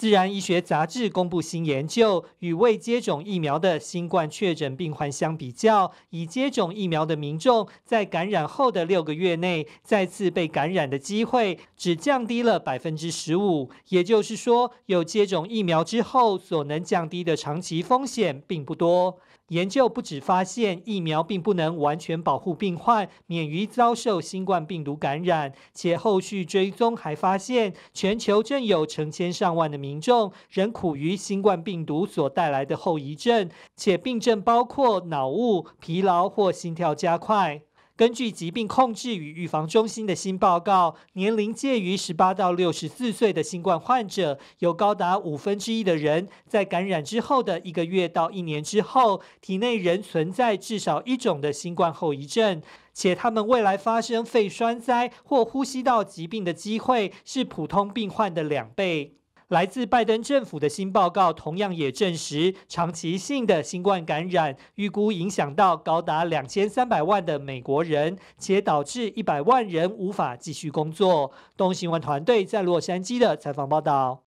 自然医学杂志公布新研究，与未接种疫苗的新冠确诊病患相比较，已接种疫苗的民众在感染后的六个月内再次被感染的机会只降低了百分之十五。也就是说，有接种疫苗之后所能降低的长期风险并不多。研究不止发现疫苗并不能完全保护病患免于遭受新冠病毒感染，且后续追踪还发现，全球正有成千上万的民。民众仍苦于新冠病毒所带来的后遗症，且病症包括脑雾、疲劳或心跳加快。根据疾病控制与预防中心的新报告，年龄介于十八到六十四岁的新冠患者，有高达五分之一的人在感染之后的一个月到一年之后，体内仍存在至少一种的新冠后遗症，且他们未来发生肺栓塞或呼吸道疾病的机会是普通病患的两倍。来自拜登政府的新报告同样也证实，长期性的新冠感染预估影响到高达两千三百万的美国人，且导致一百万人无法继续工作。东新闻团队在洛杉矶的采访报道。